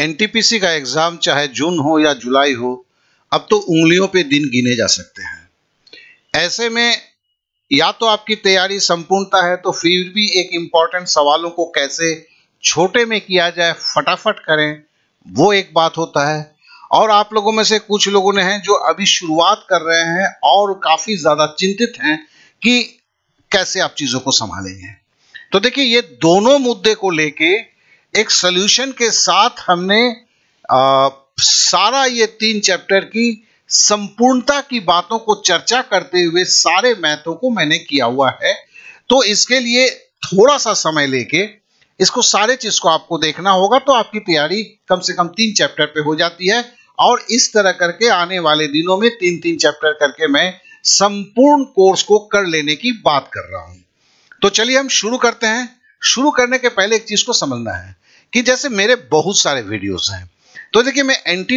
NTPC का exam चाहे जून हो या जुलाई हो अब तो उंगलियों पे दिन गिने जा सकते हैं ऐसे में या तो आपकी तैयारी संपूर्णता है तो फिर भी एक इम्पॉर्टेंट सवालों को कैसे छोटे में किया जाए फटाफट करें वो एक बात होता है और आप लोगों में से कुछ लोगों ने हैं जो अभी शुरुआत कर रहे हैं और काफ़ी ज़्यादा चिंतित हैं कि कैसे आप चीज़ों को संभालेंगे तो देखिए ये दोनों मुद्दे को लेके एक सोल्यूशन के साथ हमने आ, सारा ये तीन चैप्टर की संपूर्णता की बातों को चर्चा करते हुए सारे मैथों को मैंने किया हुआ है तो इसके लिए थोड़ा सा समय लेके इसको सारे चीज को आपको देखना होगा तो आपकी तैयारी कम से कम तीन चैप्टर पे हो जाती है और इस तरह करके आने वाले दिनों में तीन तीन चैप्टर करके मैं संपूर्ण कोर्स को कर लेने की बात कर रहा हूं तो चलिए हम शुरू करते हैं शुरू करने के पहले एक चीज को समझना है कि जैसे मेरे बहुत सारे वीडियोस हैं तो देखिए मैं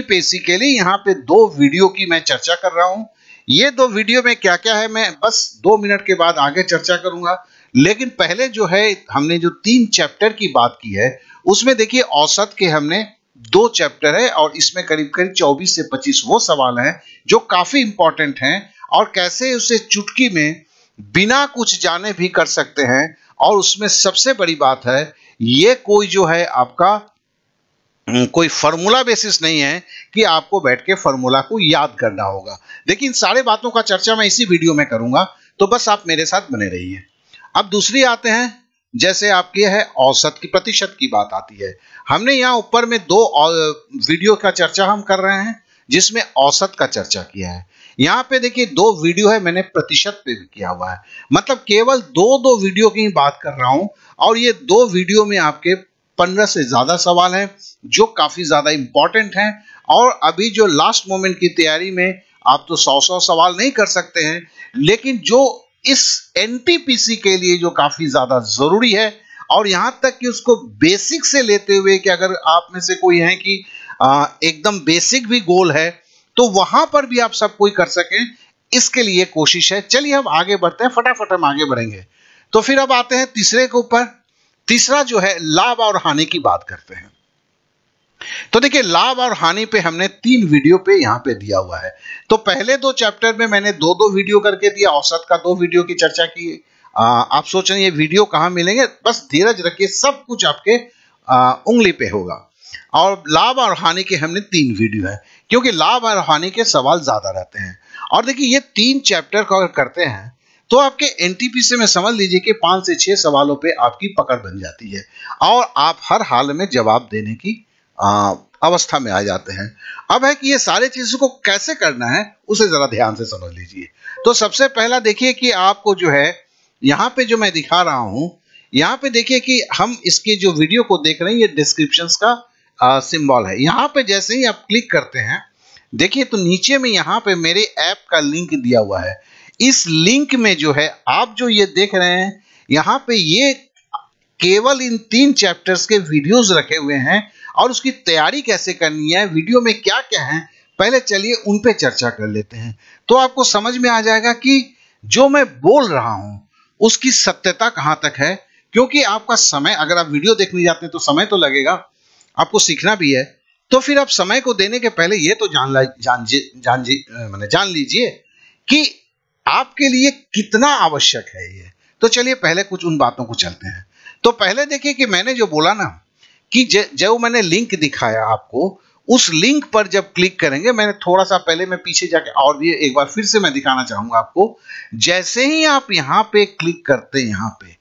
पेसी के लिए यहाँ पे दो वीडियो की मैं चर्चा कर रहा हूं ये दो वीडियो में क्या क्या है मैं बस दो मिनट के बाद आगे चर्चा करूंगा लेकिन पहले जो है हमने जो तीन चैप्टर की बात की है उसमें देखिए औसत के हमने दो चैप्टर है और इसमें करीब करीब 24 से 25 वो सवाल हैं जो काफी इंपॉर्टेंट हैं और कैसे उसे चुटकी में बिना कुछ जाने भी कर सकते हैं और उसमें सबसे बड़ी बात है ये कोई जो है आपका हम्म, कोई फॉर्मूला बेसिस नहीं है कि आपको बैठ के फॉर्मूला को याद करना होगा लेकिन सारे बातों का चर्चा मैं इसी वीडियो में करूंगा तो बस आप मेरे साथ बने रहिए अब दूसरी आते हैं जैसे आपकी है औसत की प्रतिशत की बात आती है हमने यहाँ ऊपर में दो वीडियो का चर्चा हम कर रहे हैं जिसमें औसत का चर्चा किया है यहाँ पे देखिए दो वीडियो है मैंने प्रतिशत पे भी किया हुआ है मतलब केवल दो दो वीडियो की बात कर रहा हूं और ये दो वीडियो में आपके पंद्रह से ज़्यादा सवाल हैं जो काफ़ी ज़्यादा इंपॉर्टेंट हैं और अभी जो लास्ट मोमेंट की तैयारी में आप तो सौ सौ सवाल नहीं कर सकते हैं लेकिन जो इस एन के लिए जो काफ़ी ज़्यादा ज़रूरी है और यहाँ तक कि उसको बेसिक से लेते हुए कि अगर आप में से कोई है कि एकदम बेसिक भी गोल है तो वहां पर भी आप सब कोई कर सकें इसके लिए कोशिश है चलिए हम आगे बढ़ते हैं फटाफट हम आगे बढ़ेंगे तो फिर अब आते हैं तीसरे के ऊपर तीसरा जो है लाभ और हानि की बात करते हैं तो देखिए लाभ और हानि पे हमने तीन वीडियो पे यहां पे दिया हुआ है तो पहले दो चैप्टर में मैंने दो दो वीडियो करके दिया औसत का दो वीडियो की चर्चा की आ, आप सोच रहे ये वीडियो कहां मिलेंगे बस धीरज रखिए सब कुछ आपके आ, उंगली पे होगा और लाभ और हानि के हमने तीन वीडियो है क्योंकि लाभ और हानि के सवाल ज़्यादा रहते हैं और देखिए ये तीन चैप्टर को अगर करते हैं तो आपके एन से में समझ लीजिए कि पांच से छह सवालों पे आपकी पकड़ बन जाती है और आप हर हाल में जवाब देने की अवस्था में आ जाते हैं अब है कि ये सारे चीज़ों को कैसे करना है उसे ज़रा ध्यान से समझ लीजिए तो सबसे पहला देखिए कि आपको जो है यहाँ पे जो मैं दिखा रहा हूं यहाँ पे देखिए कि हम इसके जो वीडियो को देख रहे हैं ये डिस्क्रिप्शन का सिंबल है यहाँ पे जैसे ही आप क्लिक करते हैं देखिए तो नीचे में यहाँ पे मेरे ऐप का लिंक दिया हुआ है इस लिंक में जो है आप जो ये देख रहे हैं यहाँ पे ये केवल इन तीन चैप्टर्स के वीडियोस रखे हुए हैं और उसकी तैयारी कैसे करनी है वीडियो में क्या क्या है पहले चलिए उन पे चर्चा कर लेते हैं तो आपको समझ में आ जाएगा कि जो मैं बोल रहा हूँ उसकी सत्यता कहाँ तक है क्योंकि आपका समय अगर आप वीडियो देखने जाते हैं तो समय तो लगेगा आपको सीखना भी है तो फिर आप समय को देने के पहले ये तो जान जान जान मैंने जान लीजिए कि आपके लिए कितना आवश्यक है ये तो चलिए पहले कुछ उन बातों को चलते हैं तो पहले देखिए कि मैंने जो बोला ना कि जो मैंने लिंक दिखाया आपको उस लिंक पर जब क्लिक करेंगे मैंने थोड़ा सा पहले मैं पीछे जाके और भी एक बार फिर से मैं दिखाना चाहूंगा आपको जैसे ही आप यहां पे क्लिक करते हैं यहां पे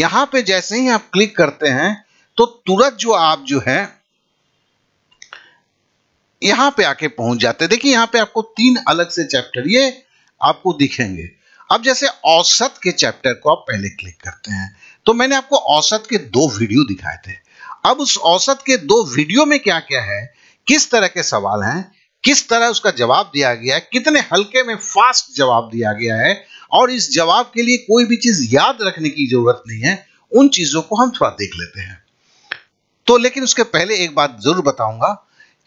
यहां पे जैसे ही आप क्लिक करते हैं तो तुरंत जो आप जो है यहां पे आके पहुंच जाते देखिए यहां पे आपको तीन अलग से चैप्टर ये आपको दिखेंगे अब जैसे औसत के चैप्टर को आप पहले क्लिक करते हैं तो मैंने आपको औसत के दो वीडियो दिखाए थे अब उस औसत के दो वीडियो में क्या क्या है किस तरह के सवाल हैं किस तरह उसका जवाब दिया गया है कितने हल्के में फास्ट जवाब दिया गया है और इस जवाब के लिए कोई भी चीज याद रखने की जरूरत नहीं है उन चीजों को हम थोड़ा देख लेते हैं तो लेकिन उसके पहले एक बात जरूर बताऊंगा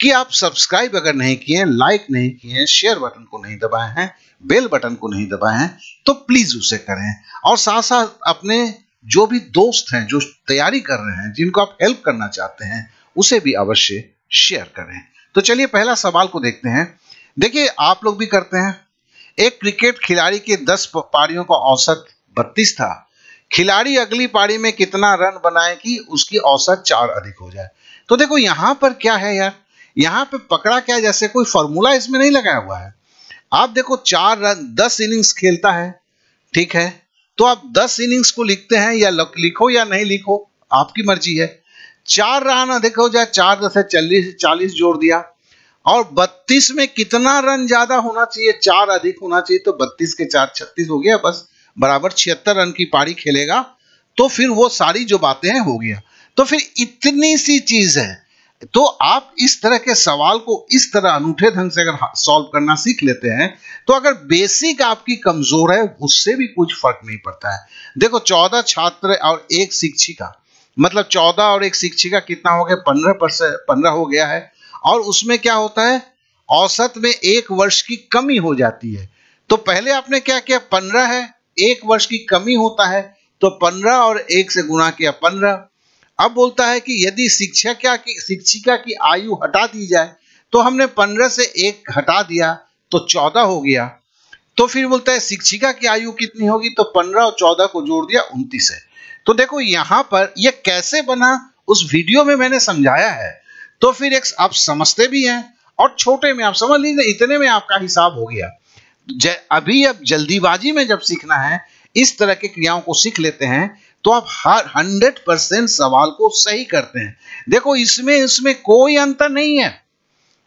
कि आप सब्सक्राइब अगर नहीं किए हैं लाइक नहीं किए हैं शेयर बटन को नहीं दबाए हैं बेल बटन को नहीं दबाए हैं तो प्लीज उसे करें और साथ साथ अपने जो भी दोस्त हैं जो तैयारी कर रहे हैं जिनको आप हेल्प करना चाहते हैं उसे भी अवश्य शेयर करें तो चलिए पहला सवाल को देखते हैं देखिए आप लोग भी करते हैं एक क्रिकेट खिलाड़ी के 10 पारियों का औसत 32 था खिलाड़ी अगली पारी में कितना रन बनाए कि उसकी औसत चार अधिक हो जाए तो देखो यहां पर क्या है यार यहां पे पकड़ा क्या जैसे कोई फॉर्मूला इसमें नहीं लगाया हुआ है आप देखो चार रन दस इनिंग्स खेलता है ठीक है तो आप दस इनिंग्स को लिखते हैं या लिखो या नहीं लिखो आपकी मर्जी है चार रहा ना देखो जाए चार दस चालीस चालीस जोड़ दिया और बत्तीस में कितना रन ज्यादा होना चाहिए चार अधिक होना चाहिए तो बत्तीस के चार छत्तीस हो गया बस बराबर छिहत्तर रन की पारी खेलेगा तो फिर वो सारी जो बातें हैं हो गया तो फिर इतनी सी चीज है तो आप इस तरह के सवाल को इस तरह अनूठे ढंग से अगर सॉल्व करना सीख लेते हैं तो अगर बेसिक आपकी कमजोर है उससे भी कुछ फर्क नहीं पड़ता है देखो चौदह छात्र और एक शिक्षिका मतलब चौदह और एक शिक्षिका कितना हो गया पंद्रह परसेंट पंद्रह हो गया है और उसमें क्या होता है औसत में एक वर्ष की कमी हो जाती है तो पहले आपने क्या किया पंद्रह है एक वर्ष की कमी होता है तो पंद्रह और एक से गुणा किया पंद्रह अब बोलता है कि यदि शिक्षिका की शिक्षिका की आयु हटा दी जाए तो हमने पंद्रह से एक हटा दिया तो चौदह हो गया तो फिर बोलता है शिक्षिका की आयु कितनी होगी तो पंद्रह और चौदह को जोड़ दिया उन्तीस है तो देखो यहाँ पर यह कैसे बना उस वीडियो में मैंने समझाया है तो फिर एक आप समझते भी हैं और छोटे में आप समझ लीजिए इतने में आपका हिसाब हो गया अभी अब जल्दीबाजी में जब सीखना है इस तरह के क्रियाओं को सीख लेते हैं तो आप हर हंड्रेड परसेंट सवाल को सही करते हैं देखो इसमें इसमें कोई अंतर नहीं है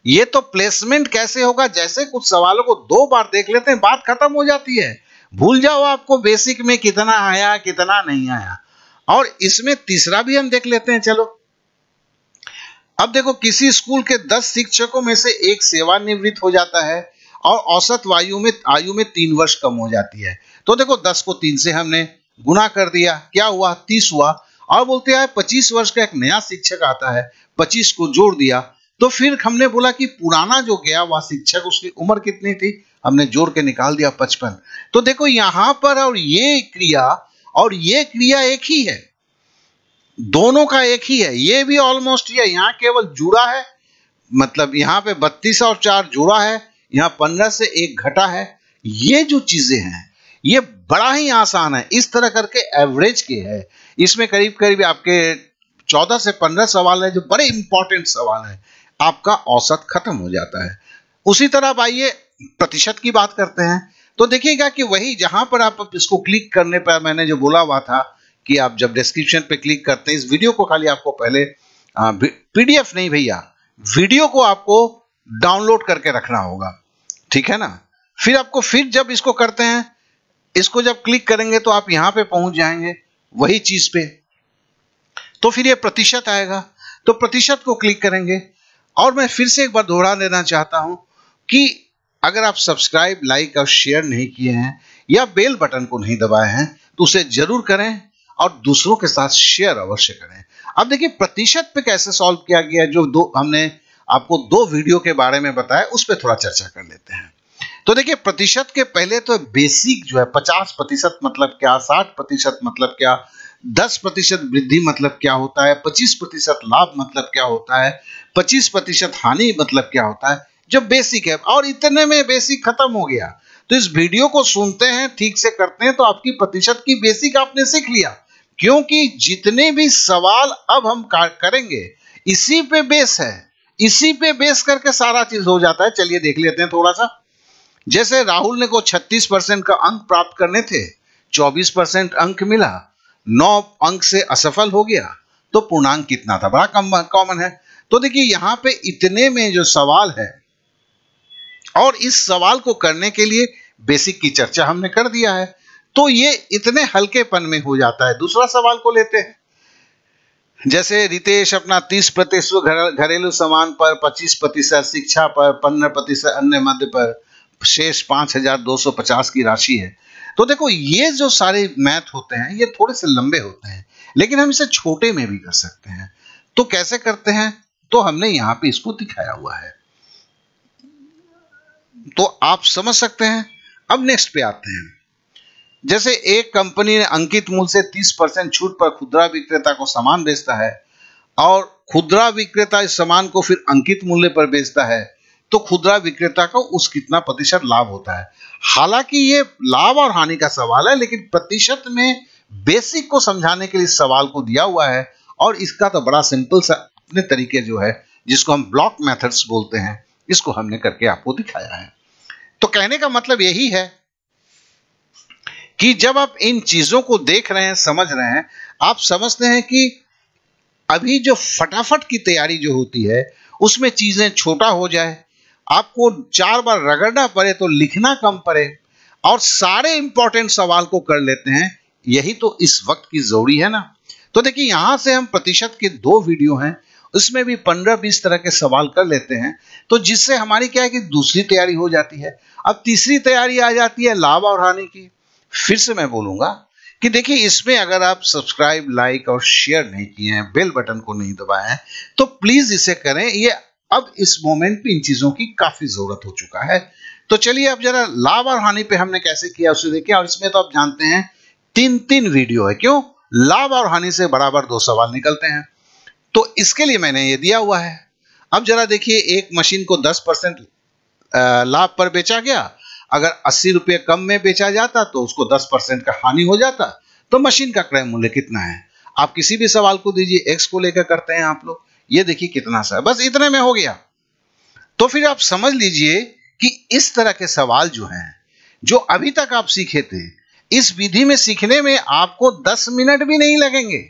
ये तो प्लेसमेंट कैसे होगा जैसे कुछ सवालों को दो बार देख लेते हैं बात खत्म हो जाती है भूल जाओ आपको बेसिक में कितना आया कितना नहीं आया और इसमें तीसरा भी हम देख लेते हैं चलो अब देखो किसी स्कूल के दस शिक्षकों में से एक सेवानिवृत्त हो जाता है और औसत वायु में आयु में तीन वर्ष कम हो जाती है तो देखो दस को तीन से हमने गुना कर दिया क्या हुआ तीस हुआ और बोलते हैं पच्चीस वर्ष का एक नया शिक्षक आता है पच्चीस को जोड़ दिया तो फिर हमने बोला कि पुराना जो गया वह शिक्षक उसकी उम्र कितनी थी हमने जोड़ के निकाल दिया पचपन तो देखो यहां पर और ये क्रिया और ये क्रिया एक ही है दोनों का एक ही है ये भी ऑलमोस्ट ये यहाँ केवल जुड़ा है मतलब यहाँ पे बत्तीस और चार जुड़ा है यहाँ पंद्रह से एक घटा है ये जो चीजें हैं ये बड़ा ही आसान है इस तरह करके एवरेज के है इसमें करीब करीब आपके चौदह से पंद्रह सवाल है जो बड़े इंपॉर्टेंट सवाल है आपका औसत खत्म हो जाता है उसी तरह आप आइए प्रतिशत की बात करते हैं तो देखिएगा कि वही जहां पर आप इसको क्लिक करने पर मैंने जो बोला हुआ था कि आप जब डिस्क्रिप्शन पे क्लिक करते हैं इस वीडियो को खाली आपको पहले पीडीएफ नहीं भैया वीडियो को आपको डाउनलोड करके रखना होगा ठीक है ना फिर आपको फिर जब इसको करते हैं इसको जब क्लिक करेंगे तो आप यहां पे पहुंच जाएंगे वही चीज पे तो फिर ये प्रतिशत आएगा तो प्रतिशत को क्लिक करेंगे और मैं फिर से एक बार दोहरा देना चाहता हूं कि अगर आप सब्सक्राइब लाइक और शेयर नहीं किए हैं या बेल बटन को नहीं दबाए हैं तो उसे जरूर करें और दूसरों के साथ शेयर अवश्य करें अब देखिए प्रतिशत पे कैसे सॉल्व किया गया जो दो हमने आपको दो वीडियो के बारे में बताया उस पर थोड़ा चर्चा कर लेते हैं तो देखिए प्रतिशत के पहले तो बेसिक जो है पचास प्रतिशत मतलब क्या साठ प्रतिशत मतलब क्या दस प्रतिशत वृद्धि मतलब क्या होता है पच्चीस प्रतिशत लाभ मतलब क्या होता है पच्चीस प्रतिशत हानि मतलब क्या होता है जो बेसिक है और इतने में बेसिक खत्म हो गया तो इस वीडियो को सुनते हैं ठीक से करते हैं तो आपकी प्रतिशत की बेसिक आपने सीख लिया क्योंकि जितने भी सवाल अब हम करेंगे इसी पे बेस है इसी पे बेस करके सारा चीज हो जाता है चलिए देख लेते हैं थोड़ा सा जैसे राहुल ने को 36 परसेंट का अंक प्राप्त करने थे 24 परसेंट अंक मिला 9 अंक से असफल हो गया तो पूर्णांक कितना था बड़ा कॉमन है तो देखिए यहां पे इतने में जो सवाल है और इस सवाल को करने के लिए बेसिक की चर्चा हमने कर दिया है तो ये इतने हल्केपन में हो जाता है दूसरा सवाल को लेते हैं जैसे रितेश अपना 30 प्रतिशत घरेलू सामान पर 25 प्रतिशत शिक्षा पर 15 प्रतिशत अन्य मध्य पर शेष पांच हजार दो सौ पचास की राशि है तो देखो ये जो सारे मैथ होते हैं ये थोड़े से लंबे होते हैं लेकिन हम इसे छोटे में भी कर सकते हैं तो कैसे करते हैं तो हमने यहां पे इसको दिखाया हुआ है तो आप समझ सकते हैं अब नेक्स्ट पे आते हैं जैसे एक कंपनी ने अंकित मूल्य से 30 परसेंट छूट पर खुदरा विक्रेता को सामान बेचता है और खुदरा विक्रेता इस सामान को फिर अंकित मूल्य पर बेचता है तो खुदरा विक्रेता को उस कितना प्रतिशत लाभ होता है हालांकि ये लाभ और हानि का सवाल है लेकिन प्रतिशत में बेसिक को समझाने के लिए इस सवाल को दिया हुआ है और इसका तो बड़ा सिंपल सा अपने तरीके जो है जिसको हम ब्लॉक मेथड्स बोलते हैं इसको हमने करके आपको दिखाया है तो कहने का मतलब यही है कि जब आप इन चीजों को देख रहे हैं समझ रहे हैं आप समझते हैं कि अभी जो फटाफट की तैयारी जो होती है उसमें चीजें छोटा हो जाए आपको चार बार रगड़ना पड़े तो लिखना कम पड़े और सारे इंपॉर्टेंट सवाल को कर लेते हैं यही तो इस वक्त की जरूरी है ना तो देखिए यहां से हम प्रतिशत के दो वीडियो हैं उसमें भी पंद्रह बीस तरह के सवाल कर लेते हैं तो जिससे हमारी क्या है कि दूसरी तैयारी हो जाती है अब तीसरी तैयारी आ जाती है लाभ और हानि की फिर से मैं बोलूंगा कि देखिए इसमें अगर आप सब्सक्राइब लाइक और शेयर नहीं किए हैं बेल बटन को नहीं दबाए हैं तो प्लीज इसे करें ये अब इस मोमेंट में इन चीजों की काफी जरूरत हो चुका है तो चलिए अब जरा लाभ और हानि पे हमने कैसे किया उसे देखिए और इसमें तो आप जानते हैं तीन तीन वीडियो है क्यों लाभ और हानि से बराबर दो सवाल निकलते हैं तो इसके लिए मैंने ये दिया हुआ है अब जरा देखिए एक मशीन को दस परसेंट लाभ पर बेचा गया अगर अस्सी रुपये कम में बेचा जाता तो उसको दस परसेंट का हानि हो जाता तो मशीन का क्रय मूल्य कितना है आप किसी भी सवाल को दीजिए एक्स को लेकर करते हैं आप लोग ये देखिए कितना सा बस इतने में हो गया तो फिर आप समझ लीजिए कि इस तरह के सवाल जो हैं जो अभी तक आप सीखे थे इस विधि में सीखने में आपको 10 मिनट भी नहीं लगेंगे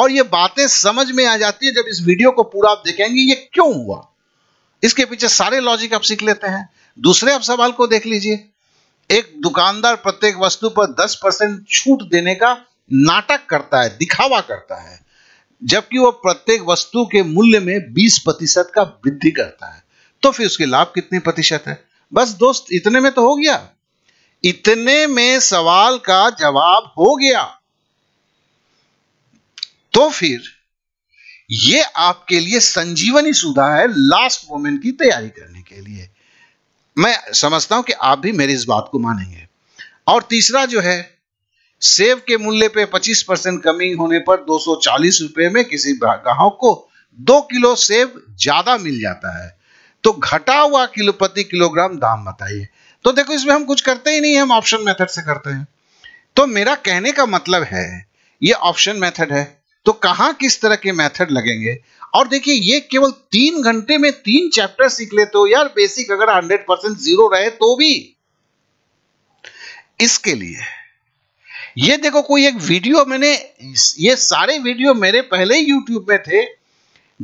और ये बातें समझ में आ जाती है जब इस वीडियो को पूरा आप देखेंगे ये क्यों हुआ इसके पीछे सारे लॉजिक आप सीख लेते हैं दूसरे आप सवाल को देख लीजिए एक दुकानदार प्रत्येक वस्तु पर 10 परसेंट छूट देने का नाटक करता है दिखावा करता है जबकि वह प्रत्येक वस्तु के मूल्य में 20 प्रतिशत का वृद्धि करता है तो फिर उसके लाभ कितने प्रतिशत है बस दोस्त इतने में तो हो गया इतने में सवाल का जवाब हो गया तो फिर ये आपके लिए संजीवनी सुधा है लास्ट मोमेंट की तैयारी करने के लिए मैं समझता हूं कि आप भी मेरी इस बात को मानेंगे और तीसरा जो है सेब के मूल्य पे 25 परसेंट कमी होने पर दो रुपए में किसी ग्राहक को दो किलो सेब ज्यादा मिल जाता है तो घटा हुआ किलो प्रति किलोग्राम दाम बताइए तो देखो इसमें हम कुछ करते ही नहीं हम ऑप्शन मेथड से करते हैं तो मेरा कहने का मतलब है ये ऑप्शन मेथड है तो कहां किस तरह के मेथड लगेंगे और देखिए ये केवल तीन घंटे में तीन चैप्टर सीख लेते हो यार बेसिक अगर हंड्रेड परसेंट जीरो रहे तो भी इसके लिए ये देखो कोई एक वीडियो मैंने ये सारे वीडियो मेरे पहले ही यूट्यूब में थे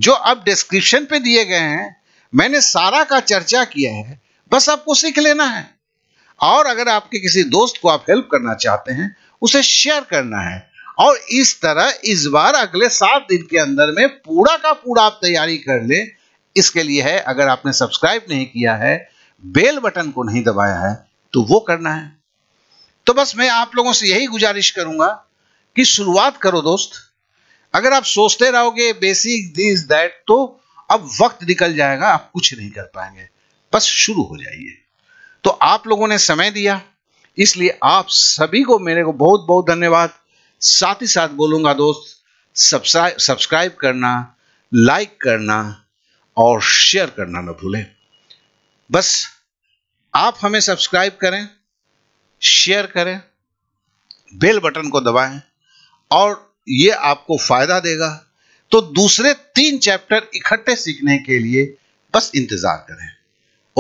जो अब डिस्क्रिप्शन पे दिए गए हैं मैंने सारा का चर्चा किया है बस आपको सीख लेना है और अगर आपके किसी दोस्त को आप हेल्प करना चाहते हैं उसे शेयर करना है और इस तरह इस बार अगले सात दिन के अंदर में पूरा का पूरा आप तैयारी कर ले इसके लिए है अगर आपने सब्सक्राइब नहीं किया है बेल बटन को नहीं दबाया है तो वो करना है तो बस मैं आप लोगों से यही गुजारिश करूंगा कि शुरुआत करो दोस्त अगर आप सोचते रहोगे बेसिक दिस दैट तो अब वक्त निकल जाएगा आप कुछ नहीं कर पाएंगे बस शुरू हो जाइए तो आप लोगों ने समय दिया इसलिए आप सभी को मेरे को बहुत बहुत धन्यवाद साथ ही साथ बोलूंगा दोस्त सब्सक्राइब करना लाइक करना और शेयर करना ना भूलें बस आप हमें सब्सक्राइब करें शेयर करें बेल बटन को दबाएं और ये आपको फायदा देगा तो दूसरे तीन चैप्टर इकट्ठे सीखने के लिए बस इंतजार करें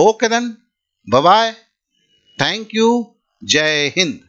okay then bye thank you Jai Hind